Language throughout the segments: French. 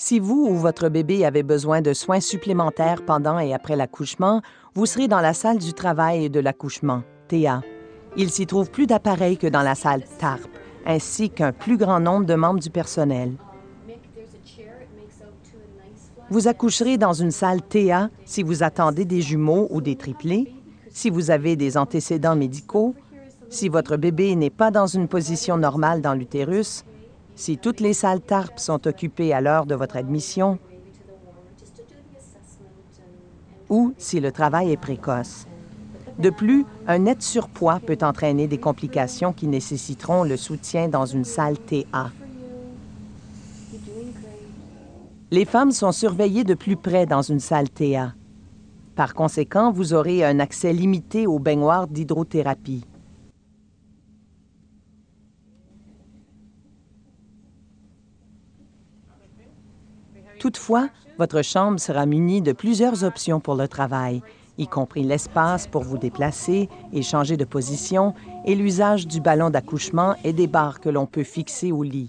Si vous ou votre bébé avez besoin de soins supplémentaires pendant et après l'accouchement, vous serez dans la salle du travail et de l'accouchement, TA. Il s'y trouve plus d'appareils que dans la salle TARP, ainsi qu'un plus grand nombre de membres du personnel. Vous accoucherez dans une salle TA si vous attendez des jumeaux ou des triplés, si vous avez des antécédents médicaux, si votre bébé n'est pas dans une position normale dans l'utérus, si toutes les salles TARP sont occupées à l'heure de votre admission ou si le travail est précoce. De plus, un net surpoids peut entraîner des complications qui nécessiteront le soutien dans une salle TA. Les femmes sont surveillées de plus près dans une salle TA. Par conséquent, vous aurez un accès limité aux baignoires d'hydrothérapie. Toutefois, votre chambre sera munie de plusieurs options pour le travail, y compris l'espace pour vous déplacer et changer de position et l'usage du ballon d'accouchement et des barres que l'on peut fixer au lit.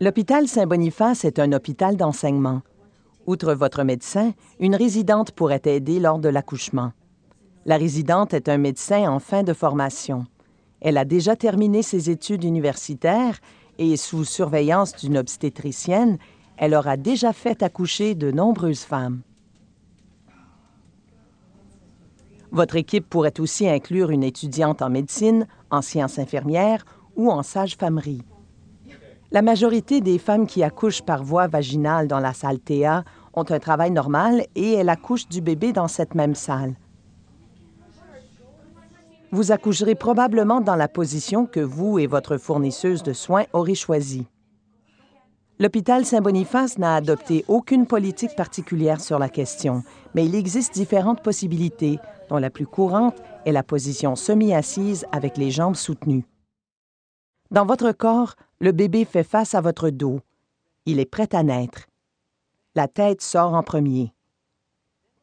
L'hôpital Saint-Boniface est un hôpital d'enseignement. Outre votre médecin, une résidente pourrait aider lors de l'accouchement. La résidente est un médecin en fin de formation. Elle a déjà terminé ses études universitaires et sous surveillance d'une obstétricienne, elle aura déjà fait accoucher de nombreuses femmes. Votre équipe pourrait aussi inclure une étudiante en médecine, en sciences infirmières ou en sage-famerie. La majorité des femmes qui accouchent par voie vaginale dans la salle TA ont un travail normal et elles accouchent du bébé dans cette même salle vous accoucherez probablement dans la position que vous et votre fournisseuse de soins aurez choisie. L'hôpital Saint-Boniface n'a adopté aucune politique particulière sur la question, mais il existe différentes possibilités, dont la plus courante est la position semi-assise avec les jambes soutenues. Dans votre corps, le bébé fait face à votre dos. Il est prêt à naître. La tête sort en premier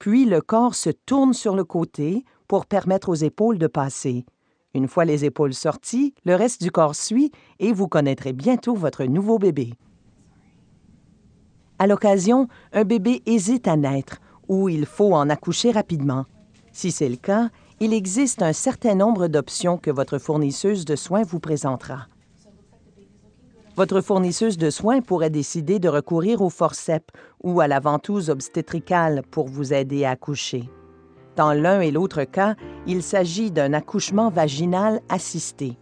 puis le corps se tourne sur le côté pour permettre aux épaules de passer. Une fois les épaules sorties, le reste du corps suit et vous connaîtrez bientôt votre nouveau bébé. À l'occasion, un bébé hésite à naître ou il faut en accoucher rapidement. Si c'est le cas, il existe un certain nombre d'options que votre fournisseuse de soins vous présentera. Votre fournisseuse de soins pourrait décider de recourir au forceps ou à la ventouse obstétricale pour vous aider à accoucher. Dans l'un et l'autre cas, il s'agit d'un accouchement vaginal assisté.